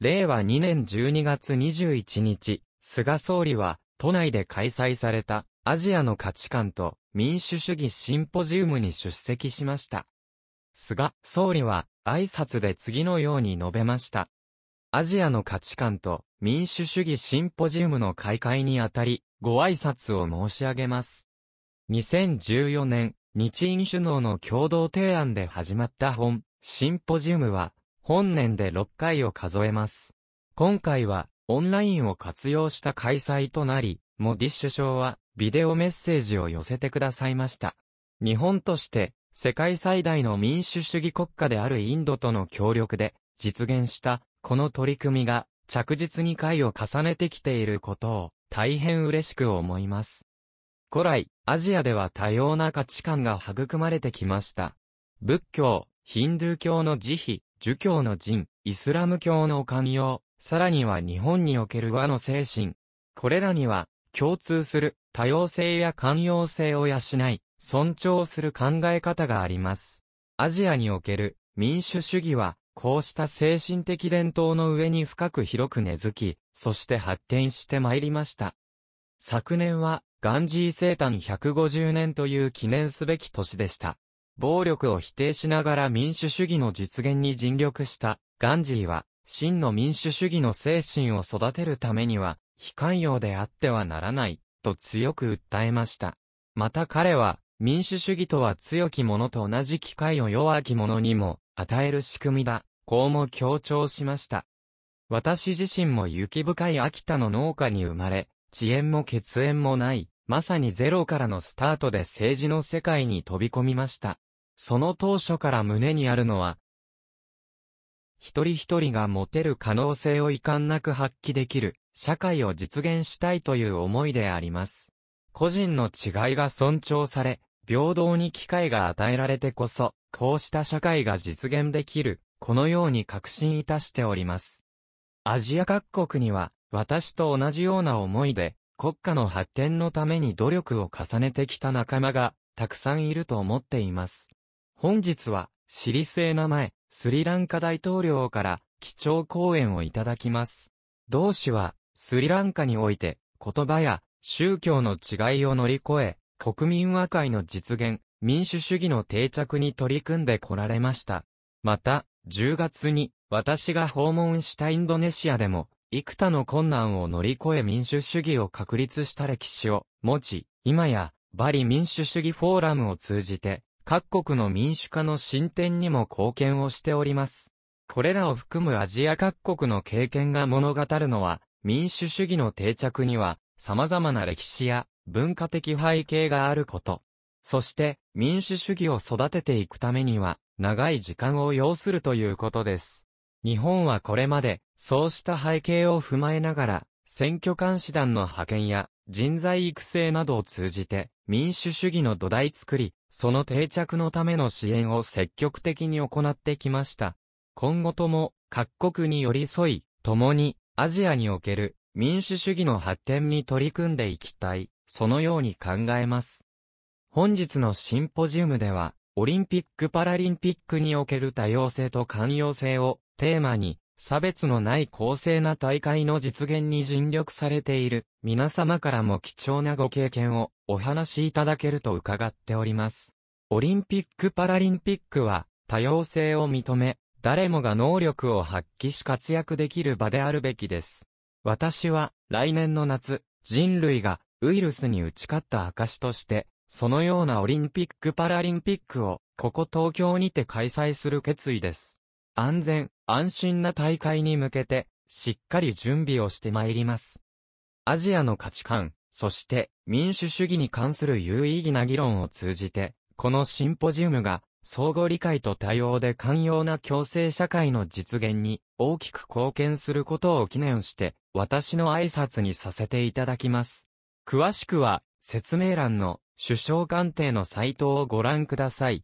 令和2年12月21日、菅総理は、都内で開催された、アジアの価値観と民主主義シンポジウムに出席しました。菅総理は挨拶で次のように述べました。アジアの価値観と民主主義シンポジウムの開会にあたり、ご挨拶を申し上げます。2014年、日印首脳の共同提案で始まった本、シンポジウムは、本年で6回を数えます。今回は、オンラインを活用した開催となり、モディ首相は、ビデオメッセージを寄せてくださいました。日本として、世界最大の民主主義国家であるインドとの協力で、実現した、この取り組みが、着実に回を重ねてきていることを、大変嬉しく思います。古来、アジアでは多様な価値観が育まれてきました。仏教、ヒンドゥー教の慈悲、儒教の人、イスラム教の寛容、さらには日本における和の精神。これらには、共通する多様性や寛容性を養い、尊重する考え方があります。アジアにおける民主主義は、こうした精神的伝統の上に深く広く根付き、そして発展してまいりました。昨年は、ガンジー生誕150年という記念すべき年でした。暴力を否定しながら民主主義の実現に尽力したガンジーは、真の民主主義の精神を育てるためには、非寛容であってはならない、と強く訴えました。また彼は、民主主義とは強き者と同じ機会を弱き者にも与える仕組みだ、こうも強調しました。私自身も雪深い秋田の農家に生まれ、遅延も血縁もない、まさにゼロからのスタートで政治の世界に飛び込みました。その当初から胸にあるのは、一人一人が持てる可能性を遺憾なく発揮できる、社会を実現したいという思いであります。個人の違いが尊重され、平等に機会が与えられてこそ、こうした社会が実現できる、このように確信いたしております。アジア各国には、私と同じような思いで、国家の発展のために努力を重ねてきた仲間が、たくさんいると思っています。本日は、リ立性名前、スリランカ大統領から、基調講演をいただきます。同氏は、スリランカにおいて、言葉や宗教の違いを乗り越え、国民和解の実現、民主主義の定着に取り組んでこられました。また、10月に、私が訪問したインドネシアでも、幾多の困難を乗り越え民主主義を確立した歴史を持ち、今や、バリ民主主義フォーラムを通じて、各国の民主化の進展にも貢献をしております。これらを含むアジア各国の経験が物語るのは、民主主義の定着には、様々な歴史や文化的背景があること。そして、民主主義を育てていくためには、長い時間を要するということです。日本はこれまで、そうした背景を踏まえながら、選挙監視団の派遣や人材育成などを通じて、民主主義の土台作り、その定着のための支援を積極的に行ってきました。今後とも各国に寄り添い、共にアジアにおける民主主義の発展に取り組んでいきたい、そのように考えます。本日のシンポジウムでは、オリンピック・パラリンピックにおける多様性と寛容性をテーマに差別のない公正な大会の実現に尽力されている皆様からも貴重なご経験をお話しいただけると伺っております。オリンピック・パラリンピックは多様性を認め、誰もが能力を発揮し活躍できる場であるべきです。私は来年の夏、人類がウイルスに打ち勝った証として、そのようなオリンピック・パラリンピックをここ東京にて開催する決意です。安全、安心な大会に向けて、しっかり準備をしてまいります。アジアの価値観、そして民主主義に関する有意義な議論を通じて、このシンポジウムが相互理解と多様で寛容な共生社会の実現に大きく貢献することを記念して私の挨拶にさせていただきます。詳しくは説明欄の首相官邸のサイトをご覧ください。